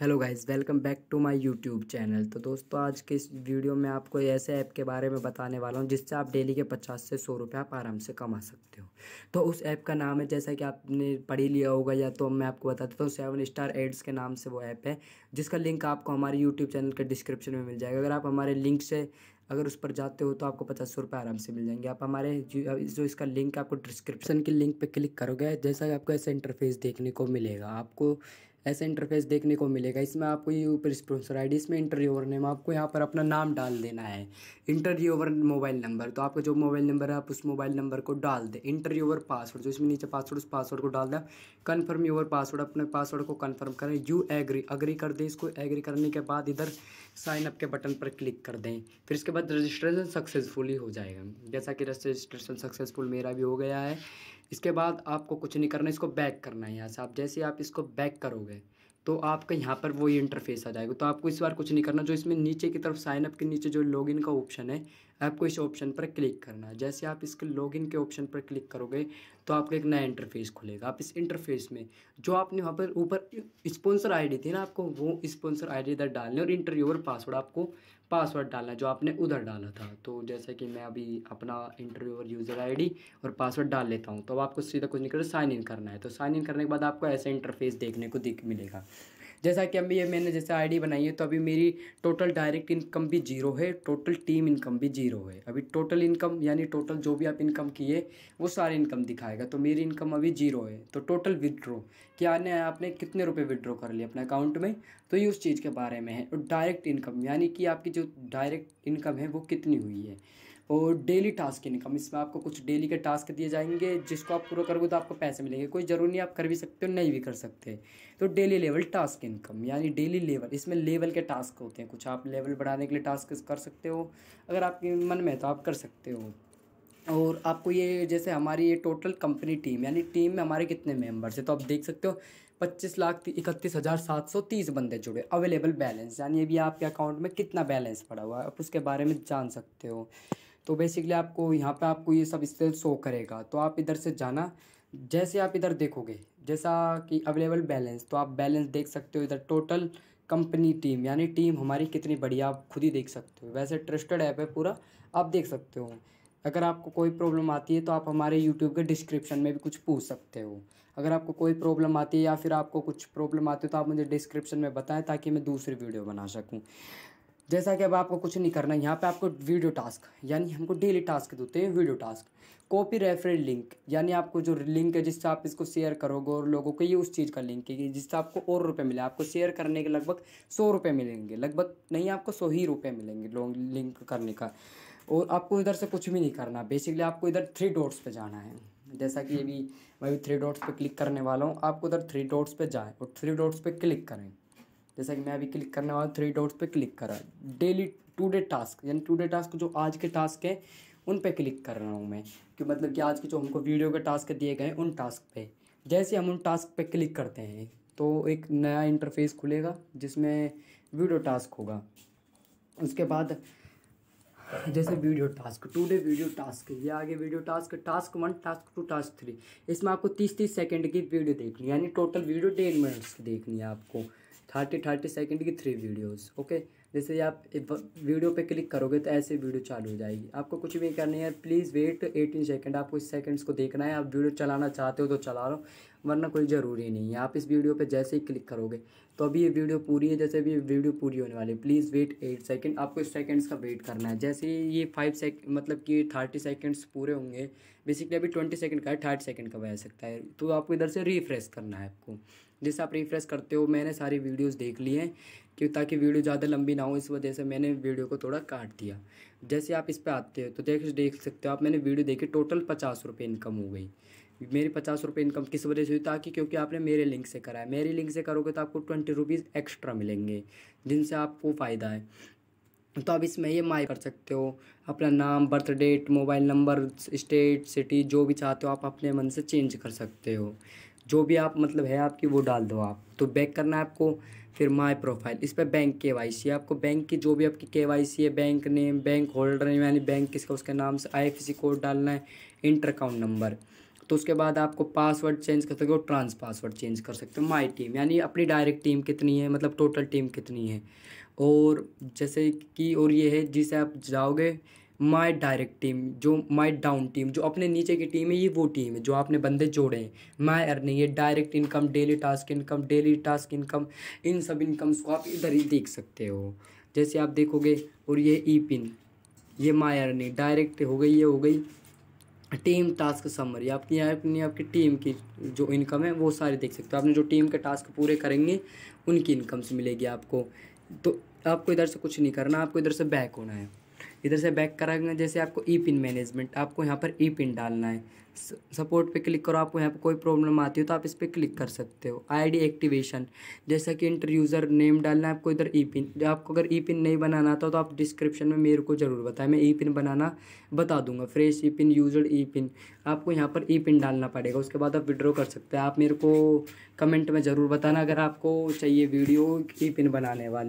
hello guys welcome back to my YouTube channel तो दोस्तों आज के इस वीडियो में आपको ऐसे ऐप के बारे में बताने वाला हूँ जिससे आप डेली के पचास से सौ रुपये आप आराम से कमा सकते हो तो उस ऐप का नाम है जैसा कि आपने पढ़ी लिया होगा या तो मैं आपको बता देता हूँ सेवन स्टार एड्स के नाम से वो ऐप है जिसका लिंक आपको हमारे यूट्यूब चैनल के डिस्क्रिप्शन में मिल जाएगा अगर आप हमारे लिंक से अगर उस पर जाते हो तो आपको पचास सौ रुपये आराम से मिल जाएंगे आप हमारे जो इसका लिंक आपको डिस्क्रिप्शन के लिंक पे क्लिक करोगे जैसा आपको ऐसा इंटरफेस देखने को मिलेगा आपको ऐसा इंटरफेस देखने को मिलेगा इसमें आपको ये ऊपर स्पॉन्सर आई इसमें इंटरव्यूवर नेम आपको यहाँ पर अपना नाम डाल देना है इंटरव्यूवर मोबाइल नंबर तो आपका जो मोबाइल नंबर है आप उस मोबाइल नंबर को डाल दें इंटरव्यूवर पासवर्ड जो इसमें नीचे पासवर्ड उस पासवर्ड को डाल दें कन्फर्म यूवर पासवर्ड अपने पासवर्ड को कन्फर्म करें यू एग्री अग्री कर दें इसको एग्री करने के बाद इधर साइन अप के बटन पर क्लिक कर दें फिर इसके बाद रजिस्ट्रेशन सक्सेसफुली हो जाएगा जैसा कि रजिस्ट्रेशन सक्सेसफुल मेरा भी हो गया है इसके बाद आपको कुछ नहीं करना इसको बैक करना है यहाँ से आप जैसे आप इसको बैक करोगे तो आपका यहाँ पर वही इंटरफेस आ जाएगा तो आपको इस बार कुछ नहीं करना जो इसमें नीचे की तरफ साइनअप के नीचे जो लॉगिन का ऑप्शन है आपको इस ऑप्शन पर क्लिक करना है जैसे आप इसके लॉगिन के ऑप्शन पर क्लिक करोगे तो आपको एक नया इंटरफेस खुलेगा आप इस इंटरफेस में जो आपने वहाँ पर ऊपर स्पॉन्सर आई थी ना आपको वो स्पॉन्सर आई इधर डालनी और इंटरव्यू और पासवर्ड आपको पासवर्ड डालना जो आपने उधर डाला था तो जैसे कि मैं अभी अपना इंटरव्यू और यूज़र आईडी और पासवर्ड डाल लेता हूँ तो अब आपको सीधा कुछ नहीं करना साइन इन करना है तो साइन इन करने के बाद आपको ऐसा इंटरफेस देखने को दिख मिलेगा जैसा कि अभी ये मैंने जैसे आईडी बनाई है तो अभी मेरी टोटल डायरेक्ट इनकम भी जीरो है टोटल टीम इनकम भी जीरो है अभी टोटल इनकम यानी टोटल जो भी आप इनकम किए वो सारे इनकम दिखाएगा तो मेरी इनकम अभी जीरो है तो टोटल विदड्रॉ क्या ने आपने कितने रुपये विदड्रॉ कर लिए अपने अकाउंट में तो ये उस चीज़ के बारे में है और डायरेक्ट इनकम यानी कि आपकी जो डायरेक्ट इनकम है वो कितनी हुई है और डेली टास्क इनकम इसमें आपको कुछ डेली के टास्क दिए जाएंगे जिसको आप पूरा करोगे तो आपको पैसे मिलेंगे कोई ज़रूरी नहीं आप कर भी सकते हो नहीं भी कर सकते तो डेली लेवल टास्क इनकम यानी डेली लेवल इसमें लेवल के टास्क होते हैं कुछ आप लेवल बढ़ाने के लिए टास्क कर सकते हो अगर आपके मन में है तो आप कर सकते हो और आपको ये जैसे हमारी ये टोटल कंपनी टीम यानी टीम में हमारे कितने मेंबर्स हैं तो आप देख सकते हो पच्चीस लाख इकतीस हज़ार सात सौ तीस बंदे जुड़े अवेलेबल बैलेंस यानी अभी आपके अकाउंट में कितना बैलेंस पड़ा हुआ है आप उसके बारे में जान सकते हो तो बेसिकली आपको यहाँ पे आपको ये सब स्पेल शो करेगा तो आप इधर से जाना जैसे आप इधर देखोगे जैसा कि अवेलेबल बैलेंस तो आप बैलेंस देख सकते हो इधर टोटल कंपनी टीम यानी टीम हमारी कितनी बढ़िया आप खुद ही देख सकते हो वैसे ट्रस्टेड ऐप है पूरा आप देख सकते हो अगर आपको कोई प्रॉब्लम आती है तो आप हमारे यूट्यूब के डिस्क्रिप्शन में भी कुछ पूछ सकते हो अगर आपको कोई प्रॉब्लम आती है या फिर आपको कुछ प्रॉब्लम आती है तो आप मुझे डिस्क्रिप्शन में बताएं ताकि मैं दूसरी वीडियो बना सकूं जैसा कि अब आपको कुछ नहीं करना यहाँ पे आपको वीडियो टास्क यानी हमको डेली टास्क देते हैं video task copy refer link यानी आपको जो लिंक है जिससे आप इसको शेयर करोगे और लोगों को ये उस चीज़ का लिंक है जिससे आपको और रुपये मिले आपको शेयर करने के लगभग सौ रुपये मिलेंगे लगभग नहीं आपको सौ ही रुपये मिलेंगे लोग लिंक करने का और आपको इधर से कुछ भी नहीं करना बेसिकली आपको इधर थ्री डॉट्स पर जाना है जैसा कि ये भी मैं भी थ्री डॉट्स पर क्लिक करने वाला हूँ आपको उधर थ्री डॉट्स पर जाएँ और थ्री डॉट्स पर क्लिक करें जैसा कि मैं अभी क्लिक करने वाला थ्री डॉट्स पे क्लिक करा डेली टू डे टास्क यानी टू डे टास्क जो आज के टास्क हैं उन पे क्लिक कर रहा हूँ मैं कि मतलब कि आज के जो हमको वीडियो के टास्क दिए गए उन टास्क पे जैसे हम उन टास्क पे क्लिक करते हैं तो एक नया इंटरफेस खुलेगा जिसमें वीडियो टास्क होगा उसके बाद जैसे video task today video task ये आगे video task task one task two task three इसमें आपको तीस तीस सेकेंड की वीडियो देखनी है यानी टोटल वीडियो टेन मिनट्स की देखनी है आपको थर्टी थर्टी सेकेंड की थ्री वीडियोस ओके जैसे आप वीडियो पे क्लिक करोगे तो ऐसे वीडियो चालू हो जाएगी आपको कुछ भी करनी है प्लीज़ वेट एटीन सेकेंड आपको इस सेकेंड्स को देखना है आप वीडियो चलाना चाहते हो तो चला लो वरना कोई ज़रूरी नहीं है आप इस वीडियो पे जैसे ही क्लिक करोगे तो अभी ये वीडियो पूरी है जैसे अभी वीडियो पूरी होने वाली है प्लीज़ वेट एट सेकेंड आपको इस सेकेंड्स का वेट करना है जैसे ये फाइव सेक मतलब कि थर्टी सेकेंड्स पूरे होंगे बेसिकली अभी ट्वेंटी सेकेंड का है थर्टी सेकेंड का बह सकता है तो आपको इधर से रिफ्रेश करना है आपको जैसे आप रिफ्रेश करते हो मैंने सारी वीडियोस देख ली हैं क्यों ताकि वीडियो ज़्यादा लंबी ना हो इस वजह से मैंने वीडियो को थोड़ा काट दिया जैसे आप इस पर आते हो तो देख देख सकते हो आप मैंने वीडियो देखी टोटल पचास रुपये इनकम हो गई मेरी पचास रुपये इनकम किस वजह से हुई ताकि क्योंकि आपने मेरे लिंक से करा है मेरे लिंक से करोगे तो आपको ट्वेंटी रुपीज़ एक्स्ट्रा मिलेंगे जिनसे आपको फ़ायदा है तो आप इसमें ये माई कर सकते हो अपना नाम birth date mobile number state city जो भी चाहते हो आप अपने मन से चेंज कर सकते हो जो भी आप मतलब है आपकी वो डाल दो आप तो बैक करना है आपको फिर माय प्रोफाइल इस पर बैंक के वाई सी आपको बैंक की जो भी आपकी के वाई सी है bank name bank holder name यानी बैंक किसका उसके नाम से आई एफ सी कोड डालना है इंटर अकाउंट नंबर तो उसके बाद आपको पासवर्ड चेंज कर सकते हो ट्रांस पासवर्ड चेंज कर सकते हो माई टीम यानी अपनी डायरेक्ट टीम कितनी है मतलब टोटल टीम कितनी है और जैसे कि और ये है जिसे आप जाओगे माय डायरेक्ट टीम जो माय डाउन टीम जो अपने नीचे की टीम है ये वो टीम है जो आपने बंदे जोड़े हैं माय अर्निंग ये direct income daily task income daily task income इन सब इनकम्स को आप इधर ही देख सकते हो जैसे आप देखोगे और ये ई पिन ये माय अर्निंग डायरेक्ट हो गई ये हो गई टीम टास्क समरी आपकी यहाँ अपनी आपकी टीम की जो इनकम है वो सारी देख सकते हो आपने जो टीम के टास्क पूरे करेंगे उनकी इनकम्स मिलेगी आपको तो आपको इधर से कुछ नहीं करना आपको इधर से बैक होना है इधर से बैक कराएंगे जैसे आपको ई पिन मैनेजमेंट आपको यहाँ पर ई पिन डालना है सपोर्ट पे क्लिक करो आपको यहाँ पर कोई प्रॉब्लम आती हो तो आप इस पर क्लिक कर सकते हो आईडी एक्टिवेशन जैसा कि इंटर यूज़र नेम डालना है आपको इधर ई पिन आपको अगर ई पिन नहीं बनाना आता तो आप डिस्क्रिप्शन में मेरे को ज़रूर बताएं मैं ई पिन बनाना बता दूंगा fresh E pin user E pin आपको यहाँ पर ई पिन डालना पड़ेगा उसके बाद आप विड्रॉ कर सकते हैं आप मेरे को कमेंट में ज़रूर बताना अगर आपको चाहिए वीडियो ई पिन बनाने वाली